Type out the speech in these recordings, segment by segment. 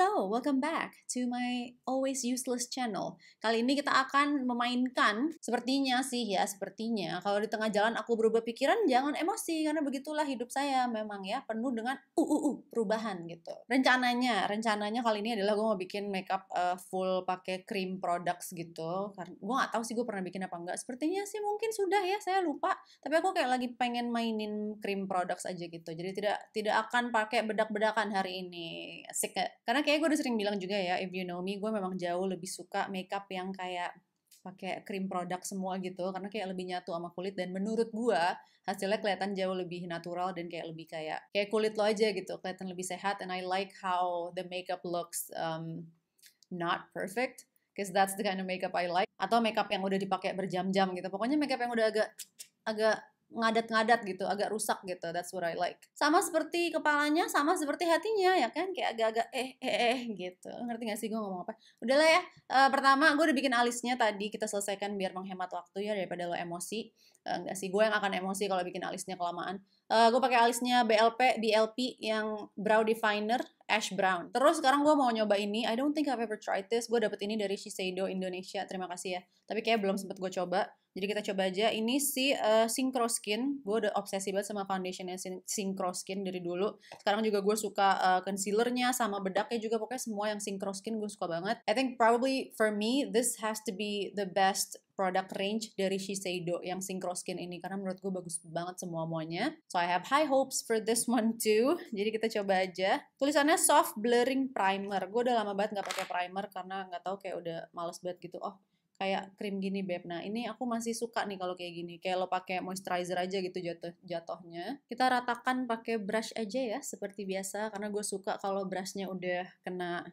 Hello, welcome back to my always useless channel. Kali ini kita akan memainkan, sepertinya sih ya, sepertinya. Kalau di tengah jalan aku berubah pikiran, jangan emosi, karena begitulah hidup saya memang ya, penuh dengan uh, uh, uh perubahan gitu. Rencananya, rencananya kali ini adalah gue mau bikin makeup uh, full pakai cream products gitu. Karena gue gak tahu sih gue pernah bikin apa enggak. Sepertinya sih mungkin sudah ya, saya lupa. Tapi aku kayak lagi pengen mainin cream products aja gitu. Jadi tidak tidak akan pakai bedak-bedakan hari ini. Asik Karena kayak gue udah sering bilang juga ya, if you know me, gue memang jauh lebih suka makeup yang kayak pakai krim produk semua gitu karena kayak lebih nyatu sama kulit dan menurut gue hasilnya kelihatan jauh lebih natural dan kayak lebih kayak kayak kulit lo aja gitu kelihatan lebih sehat and I like how the makeup looks um, not perfect because that's the kind of makeup I like atau makeup yang udah dipakai berjam-jam gitu pokoknya makeup yang udah agak agak ngadat-ngadat gitu, agak rusak gitu. That's what I like. Sama seperti kepalanya, sama seperti hatinya ya kan, kayak agak-agak eh eh eh gitu. Ngerti gak sih gue ngomong apa? Udahlah ya. Uh, pertama gue udah bikin alisnya tadi kita selesaikan biar menghemat waktu ya daripada lo emosi enggak eh, sih gue yang akan emosi kalau bikin alisnya kelamaan uh, gue pakai alisnya BLP BLP yang brow definer ash brown terus sekarang gue mau nyoba ini I don't think I've ever tried this gue dapet ini dari Shiseido Indonesia terima kasih ya tapi kayak belum sempet gue coba jadi kita coba aja ini si uh, Synchro Skin gue udah obsesi banget sama foundationnya Synchro Skin dari dulu sekarang juga gue suka uh, concealernya sama bedaknya juga pokoknya semua yang Synchro Skin gue suka banget I think probably for me this has to be the best product range dari Shiseido yang Synchro Skin ini karena menurut gue bagus banget semua muanya. So I have high hopes for this one too. Jadi kita coba aja. Tulisannya soft blurring primer. Gue udah lama banget nggak pakai primer karena nggak tahu kayak udah males banget gitu. Oh kayak krim gini beb. Nah ini aku masih suka nih kalau kayak gini. Kayak lo pakai moisturizer aja gitu jatuh jatohnya Kita ratakan pakai brush aja ya seperti biasa karena gue suka kalau brushnya udah kena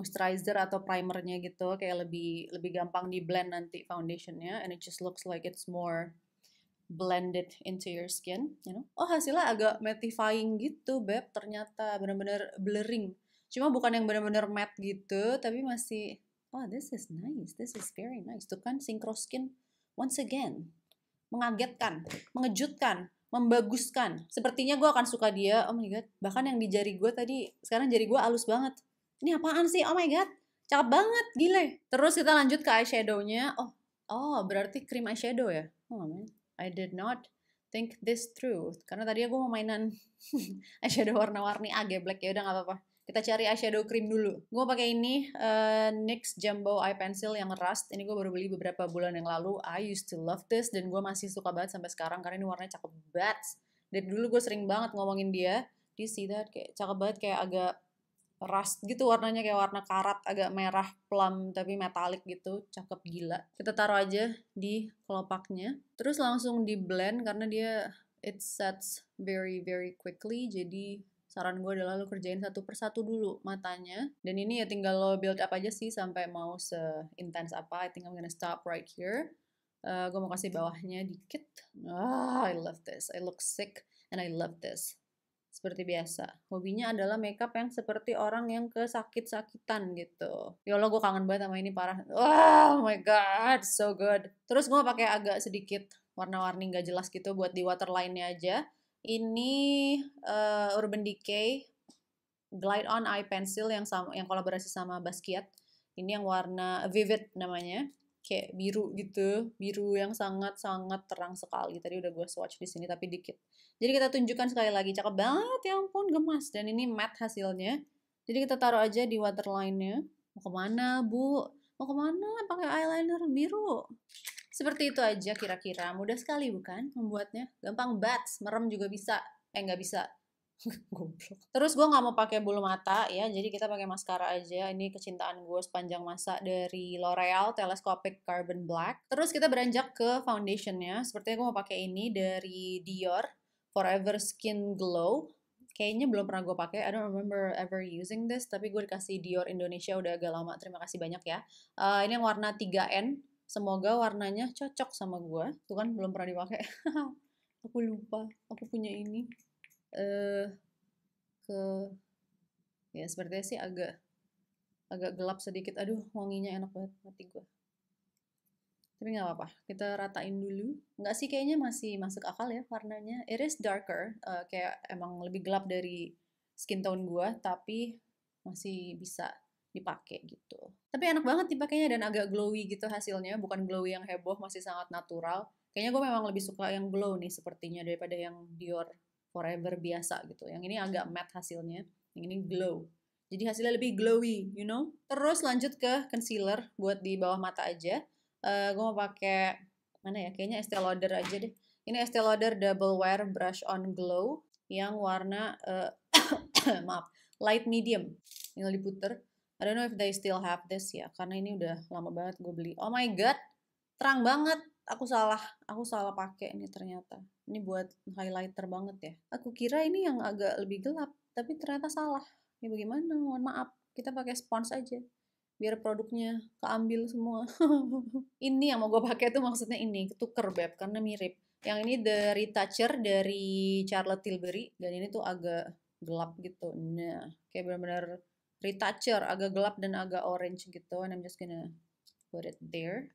moisturizer atau primernya gitu kayak lebih lebih gampang di blend nanti foundationnya and it just looks like it's more blended into your skin you know oh hasilnya agak mattifying gitu beb ternyata bener-bener blurring cuma bukan yang bener-bener matte gitu tapi masih oh this is nice this is very nice tuh kan synchro skin once again mengagetkan mengejutkan membaguskan sepertinya gue akan suka dia oh my god bahkan yang di jari gue tadi sekarang jari gue halus banget ini apaan sih oh my god cakep banget gile terus kita lanjut ke eyeshadownya oh oh berarti krim eyeshadow ya oh man I did not think this through karena tadi aku mau mainan eyeshadow warna-warni agak black ya udah nggak apa-apa kita cari eyeshadow cream dulu. Gue pakai ini uh, NYX Jumbo Eye Pencil yang Rust. Ini gue baru beli beberapa bulan yang lalu. I used to love this dan gue masih suka banget sampai sekarang karena ini warnanya cakep banget. Dari dulu gue sering banget ngomongin dia. Do you see that? Kayak cakep banget kayak agak rust gitu warnanya kayak warna karat agak merah plum tapi metalik gitu cakep gila kita taruh aja di kelopaknya terus langsung di blend karena dia it sets very very quickly jadi saran gue adalah lo kerjain satu persatu dulu matanya dan ini ya tinggal lo build up aja sih sampai mau se intense apa I think I'm gonna stop right here uh, eh, gue mau kasih bawahnya dikit ah I love this I look sick and I love this seperti biasa. Hobinya adalah makeup yang seperti orang yang kesakit-sakitan gitu. Ya Allah gue kangen banget sama ini parah. Oh my god, so good. Terus gue pakai agak sedikit warna-warni gak jelas gitu buat di waterline-nya aja. Ini uh, Urban Decay Glide On Eye Pencil yang sama yang kolaborasi sama Basquiat. Ini yang warna Vivid namanya kayak biru gitu, biru yang sangat-sangat terang sekali. Tadi udah gue swatch di sini tapi dikit. Jadi kita tunjukkan sekali lagi, cakep banget ya ampun gemas. Dan ini matte hasilnya. Jadi kita taruh aja di waterline-nya. Mau kemana bu? Mau kemana pakai eyeliner biru? Seperti itu aja kira-kira. Mudah sekali bukan membuatnya? Gampang bats, merem juga bisa. Eh nggak bisa, Goblok. Terus gue nggak mau pakai bulu mata ya, jadi kita pakai maskara aja. Ini kecintaan gue sepanjang masa dari L'Oreal Telescopic Carbon Black. Terus kita beranjak ke foundationnya. Sepertinya gue mau pakai ini dari Dior Forever Skin Glow. Kayaknya belum pernah gue pakai. I don't remember ever using this, tapi gue dikasih Dior Indonesia udah agak lama. Terima kasih banyak ya. Uh, ini yang warna 3N. Semoga warnanya cocok sama gue. Tuh kan belum pernah dipakai. aku lupa. Aku punya ini eh, ke ya sepertinya sih agak agak gelap sedikit aduh wanginya enak banget mati gue tapi nggak apa-apa kita ratain dulu nggak sih kayaknya masih masuk akal ya warnanya it is darker uh, kayak emang lebih gelap dari skin tone gue tapi masih bisa dipakai gitu tapi enak banget dipakainya dan agak glowy gitu hasilnya bukan glowy yang heboh masih sangat natural kayaknya gue memang lebih suka yang glow nih sepertinya daripada yang Dior forever biasa gitu. Yang ini agak hmm. matte hasilnya, yang ini glow. Jadi hasilnya lebih glowy, you know. Terus lanjut ke concealer buat di bawah mata aja. Uh, eh, gue mau pakai mana ya? Kayaknya Estee Lauder aja deh. Ini Estee Lauder Double Wear Brush on Glow yang warna uh, maaf light medium. lagi diputer. I don't know if they still have this ya, karena ini udah lama banget gue beli. Oh my god, terang banget aku salah aku salah pakai ini ternyata ini buat highlighter banget ya aku kira ini yang agak lebih gelap tapi ternyata salah Ini ya bagaimana mohon maaf kita pakai spons aja biar produknya keambil semua ini yang mau gue pakai tuh maksudnya ini ketuker beb karena mirip yang ini the retoucher dari Charlotte Tilbury dan ini tuh agak gelap gitu nah kayak benar-benar retoucher agak gelap dan agak orange gitu and I'm just gonna put it there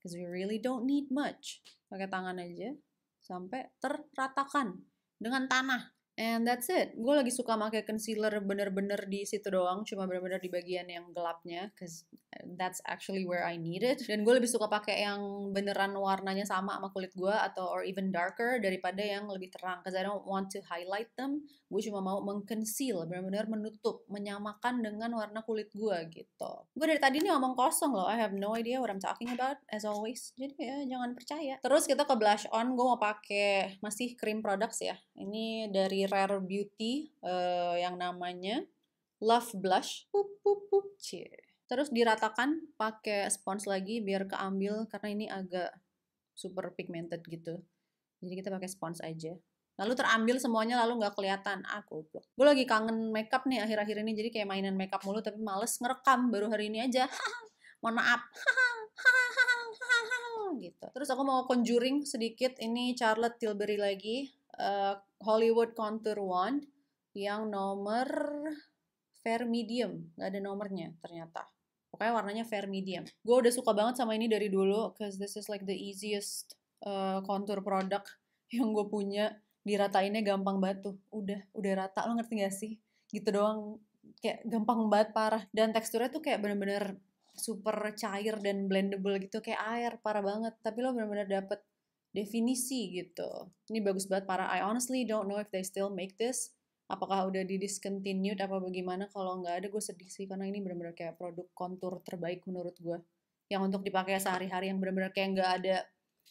Because we really don't need much. Pakai tangan aja sampai terratakan dengan tanah. And that's it. Gue lagi suka pakai concealer bener-bener di situ doang, cuma bener-bener di bagian yang gelapnya, cause eh, that's actually where I need it. Dan gue lebih suka pakai yang beneran warnanya sama sama kulit gue atau or even darker daripada yang lebih terang, cause I don't want to highlight them. Gue cuma mau mengconceal, bener-bener menutup, menyamakan dengan warna kulit gue gitu. Gue dari tadi nih ngomong kosong loh, I have no idea what I'm talking about as always. Jadi ya jangan percaya. Terus kita ke blush on, gue mau pakai masih cream products ya. Ini dari Rare Beauty uh, yang namanya Love Blush. Pup, pup, pup, Terus diratakan pakai spons lagi biar keambil karena ini agak super pigmented gitu. Jadi kita pakai spons aja. Lalu terambil semuanya lalu nggak kelihatan. Aku ah, Gue lagi kangen makeup nih akhir-akhir ini jadi kayak mainan makeup mulu tapi males ngerekam baru hari ini aja. Mohon maaf. gitu. Terus aku mau conjuring sedikit ini Charlotte Tilbury lagi uh, Hollywood Contour Wand yang nomor fair medium, Gak ada nomornya ternyata. Pokoknya warnanya fair medium. Gue udah suka banget sama ini dari dulu, cause this is like the easiest uh, contour product yang gue punya. Diratainnya gampang banget tuh. Udah, udah rata, lo ngerti gak sih? Gitu doang, kayak gampang banget parah. Dan teksturnya tuh kayak bener-bener super cair dan blendable gitu kayak air parah banget tapi lo bener-bener dapet definisi gitu. Ini bagus banget para I honestly don't know if they still make this. Apakah udah di discontinued apa bagaimana? Kalau nggak ada gue sedih sih karena ini benar-benar kayak produk kontur terbaik menurut gue. Yang untuk dipakai sehari-hari yang benar-benar kayak nggak ada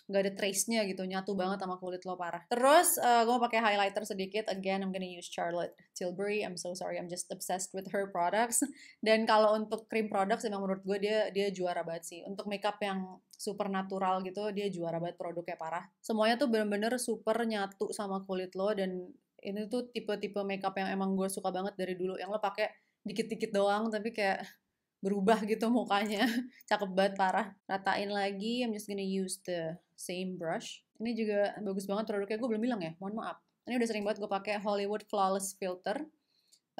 nggak ada trace-nya gitu nyatu banget sama kulit lo parah terus uh, eh, gue mau pakai highlighter sedikit again I'm gonna use Charlotte Tilbury I'm so sorry I'm just obsessed with her products dan kalau untuk cream products emang menurut gue dia dia juara banget sih untuk makeup yang super natural gitu dia juara banget produknya parah semuanya tuh bener-bener super nyatu sama kulit lo dan ini tuh tipe-tipe makeup yang emang gue suka banget dari dulu yang lo pakai dikit-dikit doang tapi kayak berubah gitu mukanya cakep banget parah ratain lagi I'm just gonna use the same brush ini juga bagus banget produknya gue belum bilang ya mohon maaf ini udah sering banget gue pakai Hollywood Flawless Filter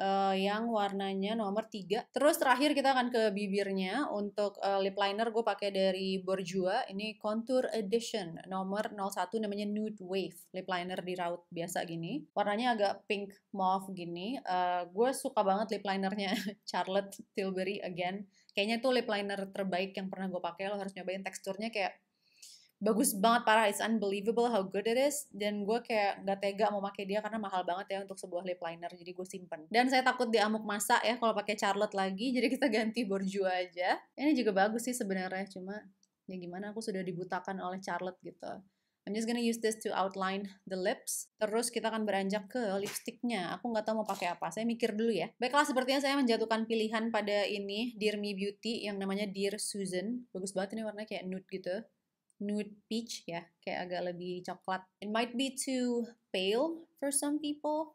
uh, yang warnanya nomor 3. Terus terakhir kita akan ke bibirnya. Untuk uh, lip liner gue pakai dari Borjua. Ini Contour Edition nomor 01 namanya Nude Wave. Lip liner di raut biasa gini. Warnanya agak pink mauve gini. Uh, eh, gue suka banget lip linernya Charlotte Tilbury again. Kayaknya tuh lip liner terbaik yang pernah gue pakai. Lo harus nyobain teksturnya kayak bagus banget parah it's unbelievable how good it is dan gue kayak gak tega mau pakai dia karena mahal banget ya untuk sebuah lip liner jadi gue simpen dan saya takut diamuk masa ya kalau pakai Charlotte lagi jadi kita ganti borju aja ini juga bagus sih sebenarnya cuma ya gimana aku sudah dibutakan oleh Charlotte gitu I'm just gonna use this to outline the lips. Terus kita akan beranjak ke lipsticknya. Aku nggak tahu mau pakai apa. Saya mikir dulu ya. Baiklah, sepertinya saya menjatuhkan pilihan pada ini Dear Me Beauty yang namanya Dear Susan. Bagus banget ini warnanya kayak nude gitu nude peach ya, kayak agak lebih coklat. It might be too pale for some people,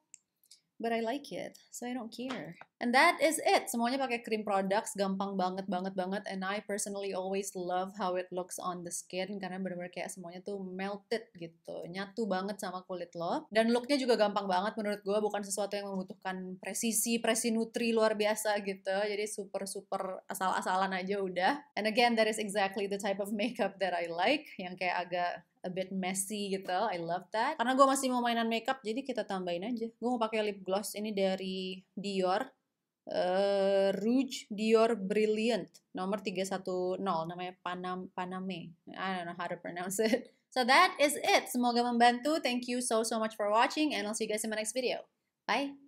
but I like it, so I don't care. And that is it. Semuanya pakai cream products, gampang banget banget banget. And I personally always love how it looks on the skin karena bener-bener kayak semuanya tuh melted gitu, nyatu banget sama kulit lo. Dan looknya juga gampang banget menurut gue, bukan sesuatu yang membutuhkan presisi, presi nutri luar biasa gitu. Jadi super super asal-asalan aja udah. And again, that is exactly the type of makeup that I like, yang kayak agak a bit messy gitu. I love that. Karena gue masih mau mainan makeup, jadi kita tambahin aja. Gue mau pakai lip gloss ini dari Dior uh, Rouge Dior Brilliant nomor 310 namanya Panam Paname I don't know how to pronounce it so that is it semoga membantu thank you so so much for watching and I'll see you guys in my next video bye